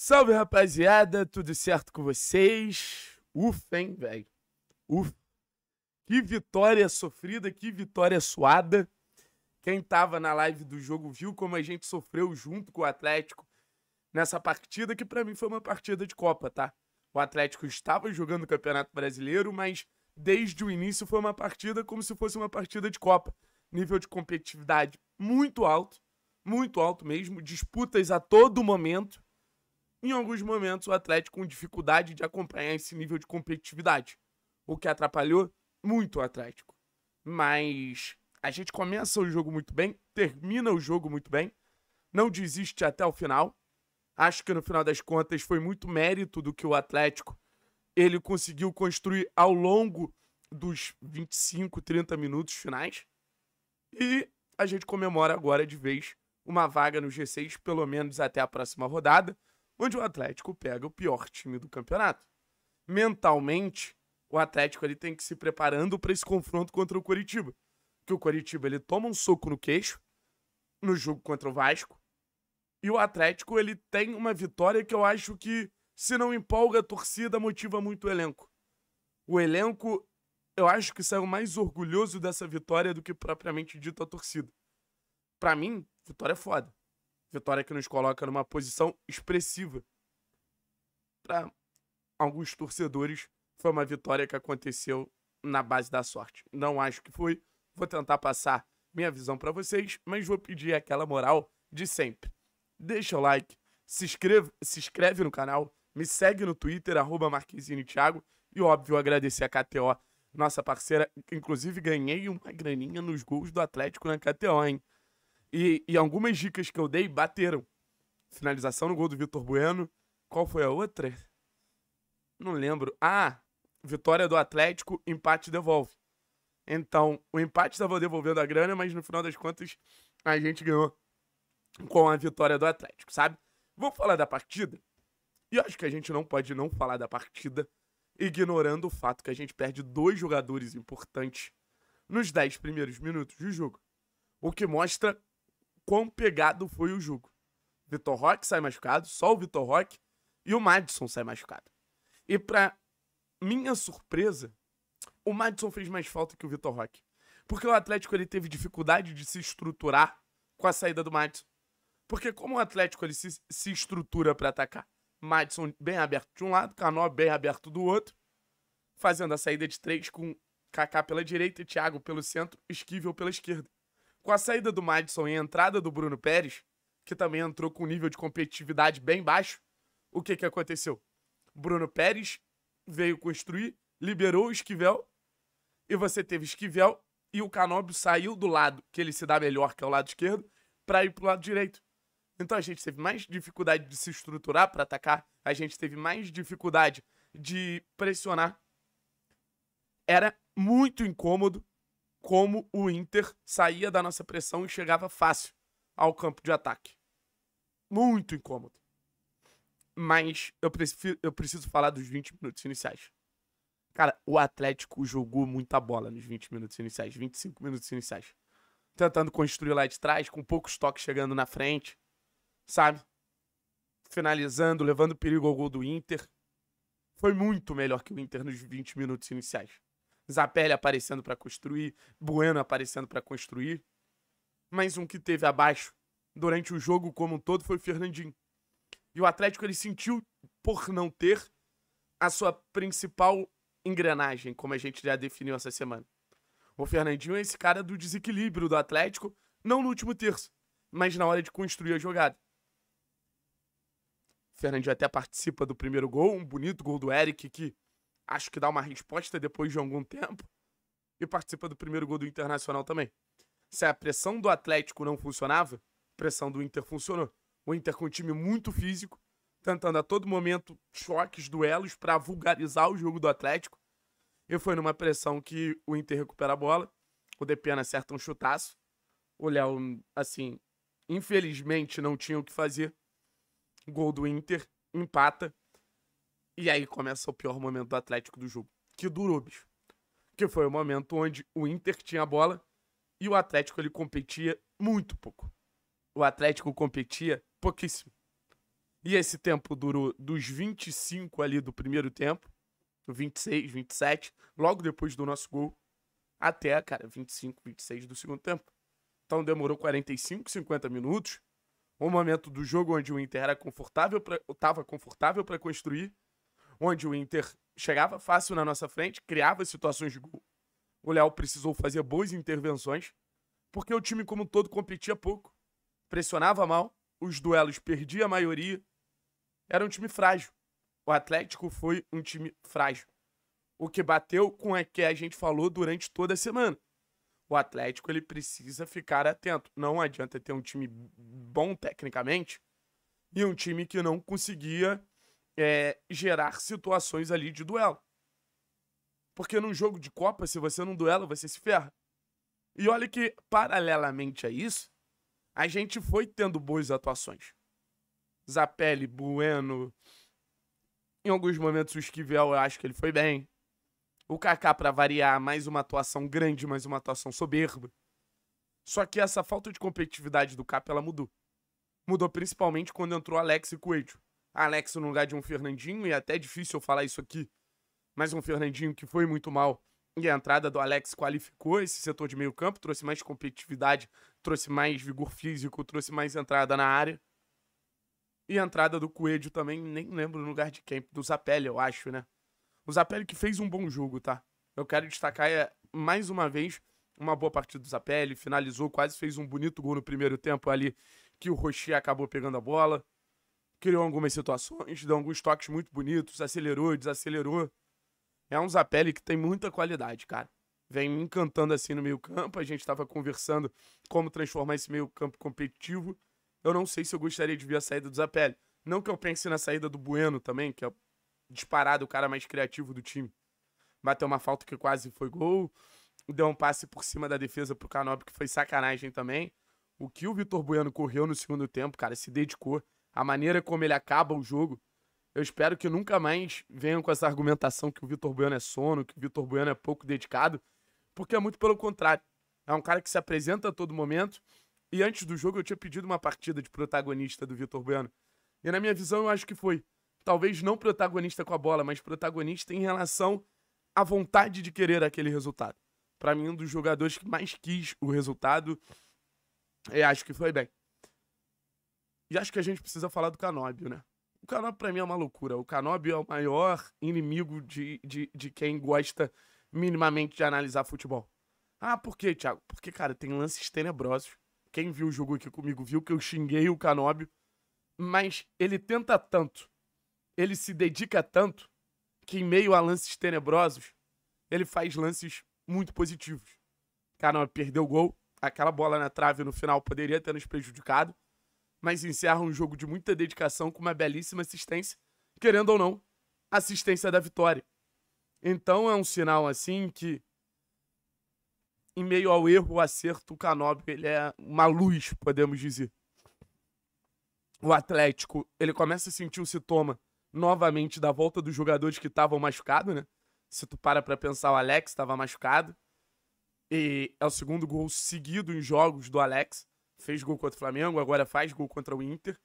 Salve rapaziada, tudo certo com vocês? Ufa, hein, velho? Ufa. Que vitória sofrida, que vitória suada. Quem tava na live do jogo viu como a gente sofreu junto com o Atlético nessa partida, que para mim foi uma partida de Copa, tá? O Atlético estava jogando o Campeonato Brasileiro, mas desde o início foi uma partida como se fosse uma partida de Copa. Nível de competitividade muito alto, muito alto mesmo, disputas a todo momento em alguns momentos o Atlético com dificuldade de acompanhar esse nível de competitividade, o que atrapalhou muito o Atlético. Mas a gente começa o jogo muito bem, termina o jogo muito bem, não desiste até o final. Acho que no final das contas foi muito mérito do que o Atlético ele conseguiu construir ao longo dos 25, 30 minutos finais. E a gente comemora agora de vez uma vaga no G6, pelo menos até a próxima rodada onde o Atlético pega o pior time do campeonato. Mentalmente, o Atlético ele tem que se preparando para esse confronto contra o Coritiba. Que o Coritiba ele toma um soco no queixo no jogo contra o Vasco. E o Atlético ele tem uma vitória que eu acho que se não empolga a torcida, motiva muito o elenco. O elenco, eu acho que saiu mais orgulhoso dessa vitória do que propriamente dito a torcida. Para mim, vitória é foda. Vitória que nos coloca numa posição expressiva. Para alguns torcedores, foi uma vitória que aconteceu na base da sorte. Não acho que foi. Vou tentar passar minha visão para vocês, mas vou pedir aquela moral de sempre. Deixa o like, se inscreve, se inscreve no canal, me segue no Twitter, arroba Marquezine Thiago, e óbvio agradecer a KTO, nossa parceira, inclusive ganhei uma graninha nos gols do Atlético na KTO, hein? E, e algumas dicas que eu dei bateram. Finalização no gol do Vitor Bueno. Qual foi a outra? Não lembro. Ah, vitória do Atlético, empate devolve. Então, o empate estava devolvendo a grana, mas no final das contas a gente ganhou com a vitória do Atlético, sabe? Vamos falar da partida? E acho que a gente não pode não falar da partida ignorando o fato que a gente perde dois jogadores importantes nos 10 primeiros minutos do jogo. O que mostra quão pegado foi o jogo. Vitor Roque sai machucado, só o Vitor Roque e o Madison sai machucado. E pra minha surpresa, o Madison fez mais falta que o Vitor Roque. Porque o Atlético ele teve dificuldade de se estruturar com a saída do Madison. Porque como o Atlético ele se, se estrutura para atacar, Madison bem aberto de um lado, Canó bem aberto do outro, fazendo a saída de três com Kaká pela direita, e Thiago pelo centro, Esquivel pela esquerda. Com a saída do Madison e a entrada do Bruno Pérez, que também entrou com um nível de competitividade bem baixo, o que, que aconteceu? Bruno Pérez veio construir, liberou o Esquivel, e você teve Esquivel e o Canóbio saiu do lado que ele se dá melhor, que é o lado esquerdo, para ir para o lado direito. Então a gente teve mais dificuldade de se estruturar para atacar, a gente teve mais dificuldade de pressionar. Era muito incômodo como o Inter saía da nossa pressão e chegava fácil ao campo de ataque. Muito incômodo. Mas eu, prefiro, eu preciso falar dos 20 minutos iniciais. Cara, o Atlético jogou muita bola nos 20 minutos iniciais, 25 minutos iniciais. Tentando construir lá de trás, com poucos toques chegando na frente, sabe? Finalizando, levando perigo ao gol do Inter. Foi muito melhor que o Inter nos 20 minutos iniciais. Zapelli aparecendo para construir, Bueno aparecendo para construir. Mas um que teve abaixo durante o jogo como um todo foi o Fernandinho. E o Atlético ele sentiu por não ter a sua principal engrenagem, como a gente já definiu essa semana. O Fernandinho é esse cara do desequilíbrio do Atlético, não no último terço, mas na hora de construir a jogada. O Fernandinho até participa do primeiro gol, um bonito gol do Eric que acho que dá uma resposta depois de algum tempo, e participa do primeiro gol do Internacional também. Se a pressão do Atlético não funcionava, a pressão do Inter funcionou. O Inter com um time muito físico, tentando a todo momento choques, duelos para vulgarizar o jogo do Atlético. E foi numa pressão que o Inter recupera a bola, o Depena acerta um chutaço, o Léo, assim, infelizmente não tinha o que fazer. Gol do Inter, empata. E aí começa o pior momento do Atlético do jogo, que durou, bicho. Que foi o momento onde o Inter tinha a bola e o Atlético ele competia muito pouco. O Atlético competia pouquíssimo. E esse tempo durou dos 25 ali do primeiro tempo, 26, 27, logo depois do nosso gol, até, cara, 25, 26 do segundo tempo. Então demorou 45, 50 minutos. Um momento do jogo onde o Inter era confortável, pra, tava confortável para construir onde o Inter chegava fácil na nossa frente, criava situações de gol. O Léo precisou fazer boas intervenções, porque o time como um todo competia pouco, pressionava mal, os duelos perdia a maioria, era um time frágil. O Atlético foi um time frágil. O que bateu com o é que a gente falou durante toda a semana. O Atlético ele precisa ficar atento. Não adianta ter um time bom tecnicamente e um time que não conseguia é, gerar situações ali de duelo. Porque num jogo de Copa, se você não duela, você se ferra. E olha que, paralelamente a isso, a gente foi tendo boas atuações. Zapelli, Bueno. Em alguns momentos o Esquivel, eu acho que ele foi bem. O Kaká para variar, mais uma atuação grande, mais uma atuação soberba. Só que essa falta de competitividade do Cap ela mudou. Mudou principalmente quando entrou Alex e Coelho. Alex no lugar de um Fernandinho, e é até difícil eu falar isso aqui, mas um Fernandinho que foi muito mal. E a entrada do Alex qualificou esse setor de meio campo, trouxe mais competitividade, trouxe mais vigor físico, trouxe mais entrada na área. E a entrada do Coelho também, nem lembro no lugar de quem, do Zapelli, eu acho, né? O Zapelli que fez um bom jogo, tá? Eu quero destacar é, mais uma vez uma boa partida do Zapelli, finalizou, quase fez um bonito gol no primeiro tempo ali, que o Rocher acabou pegando a bola criou algumas situações, deu alguns toques muito bonitos, acelerou, desacelerou. É um Zapelli que tem muita qualidade, cara. Vem me encantando assim no meio-campo. A gente estava conversando como transformar esse meio-campo competitivo. Eu não sei se eu gostaria de ver a saída do Zapelli. Não que eu pense na saída do Bueno também, que é disparado o cara mais criativo do time. Bateu uma falta que quase foi gol. Deu um passe por cima da defesa pro Canop, que foi sacanagem também. O que o Vitor Bueno correu no segundo tempo, cara, se dedicou a maneira como ele acaba o jogo. Eu espero que nunca mais venham com essa argumentação que o Vitor Bueno é sono, que o Vitor Bueno é pouco dedicado, porque é muito pelo contrário. É um cara que se apresenta a todo momento. E antes do jogo eu tinha pedido uma partida de protagonista do Vitor Bueno. E na minha visão eu acho que foi. Talvez não protagonista com a bola, mas protagonista em relação à vontade de querer aquele resultado. Para mim, um dos jogadores que mais quis o resultado, eu acho que foi bem. E acho que a gente precisa falar do Canóbio, né? O Canóbio, pra mim, é uma loucura. O Canóbio é o maior inimigo de, de, de quem gosta minimamente de analisar futebol. Ah, por quê, Thiago? Porque, cara, tem lances tenebrosos. Quem viu o jogo aqui comigo viu que eu xinguei o Canóbio. Mas ele tenta tanto, ele se dedica tanto, que em meio a lances tenebrosos, ele faz lances muito positivos. Canóbio perdeu o gol, aquela bola na trave no final poderia ter nos prejudicado mas encerra um jogo de muita dedicação com uma belíssima assistência, querendo ou não, assistência da vitória. Então é um sinal assim que em meio ao erro, o acerto, o Canóbio, ele é uma luz, podemos dizer. O Atlético, ele começa a sentir o sintoma novamente da volta dos jogadores que estavam machucados, né? Se tu para pra pensar, o Alex estava machucado. E é o segundo gol seguido em jogos do Alex fez gol contra o Flamengo, agora faz gol contra o Inter.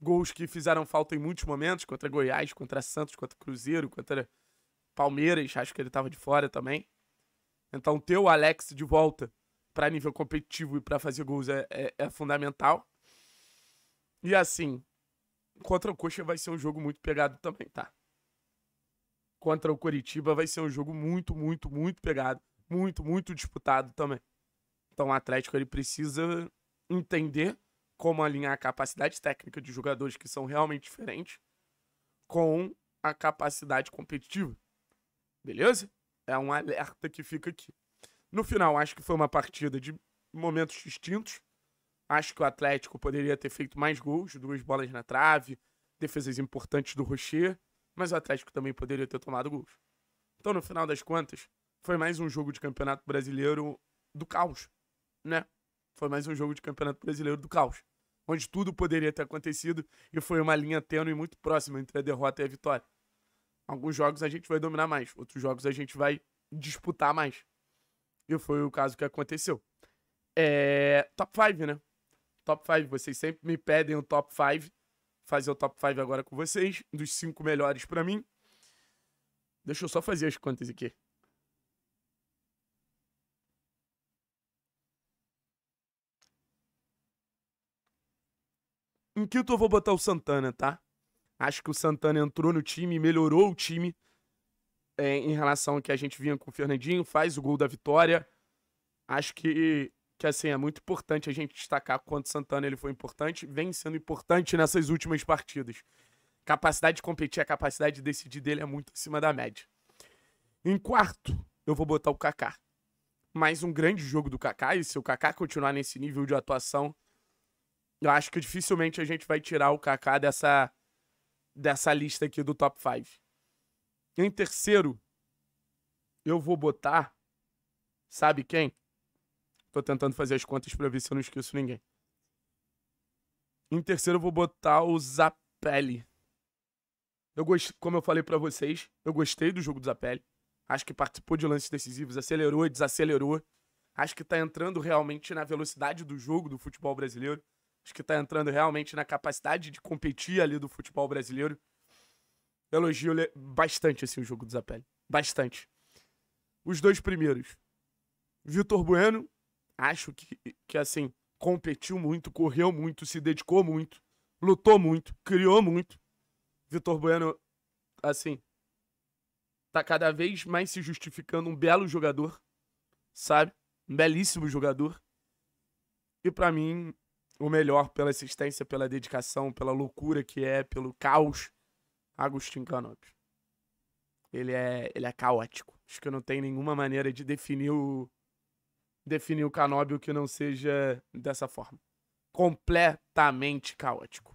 Gols que fizeram falta em muitos momentos, contra Goiás, contra Santos, contra Cruzeiro, contra Palmeiras, acho que ele estava de fora também. Então ter o Alex de volta para nível competitivo e para fazer gols é, é, é fundamental. E assim, contra o Coxa vai ser um jogo muito pegado também, tá? Contra o Coritiba vai ser um jogo muito, muito, muito pegado. Muito, muito disputado também. Então o Atlético ele precisa entender como alinhar a capacidade técnica de jogadores que são realmente diferentes com a capacidade competitiva. Beleza? É um alerta que fica aqui. No final, acho que foi uma partida de momentos distintos. Acho que o Atlético poderia ter feito mais gols, duas bolas na trave, defesas importantes do Rocher, mas o Atlético também poderia ter tomado gols. Então, no final das contas, foi mais um jogo de Campeonato Brasileiro do caos, né? Foi mais um jogo de Campeonato Brasileiro do caos, onde tudo poderia ter acontecido e foi uma linha tênue muito próxima entre a derrota e a vitória. Alguns jogos a gente vai dominar mais, outros jogos a gente vai disputar mais. E foi o caso que aconteceu. É... Top 5, né? Top 5. Vocês sempre me pedem o top 5. Fazer o top 5 agora com vocês, dos cinco melhores para mim. Deixa eu só fazer as contas aqui. Em quinto eu vou botar o Santana, tá? Acho que o Santana entrou no time, melhorou o time é, em relação ao que a gente vinha com o Fernandinho, faz o gol da vitória. Acho que, que assim, é muito importante a gente destacar quanto o Santana ele foi importante, vem sendo importante nessas últimas partidas. Capacidade de competir, a capacidade de decidir dele é muito acima da média. Em quarto, eu vou botar o Kaká. Mais um grande jogo do Kaká, e se o Kaká continuar nesse nível de atuação, eu acho que dificilmente a gente vai tirar o Kaká dessa, dessa lista aqui do top 5. Em terceiro, eu vou botar. Sabe quem? Tô tentando fazer as contas pra ver se eu não esqueço ninguém. Em terceiro, eu vou botar o Zapelli. Eu gost... Como eu falei para vocês, eu gostei do jogo do Zapelli. Acho que participou de lances decisivos, acelerou desacelerou. Acho que tá entrando realmente na velocidade do jogo do futebol brasileiro. Acho que tá entrando realmente na capacidade de competir ali do futebol brasileiro. elogio bastante assim, o jogo do Zapelli. Bastante. Os dois primeiros. Vitor Bueno, acho que, que assim, competiu muito, correu muito, se dedicou muito, lutou muito, criou muito. Vitor Bueno, assim, tá cada vez mais se justificando um belo jogador, sabe? Um belíssimo jogador. E para mim, o melhor pela assistência, pela dedicação, pela loucura que é, pelo caos, Agostinho Canopio. Ele é, ele é caótico. Acho que não tem nenhuma maneira de definir o definir o Canóbio que não seja dessa forma. Completamente caótico.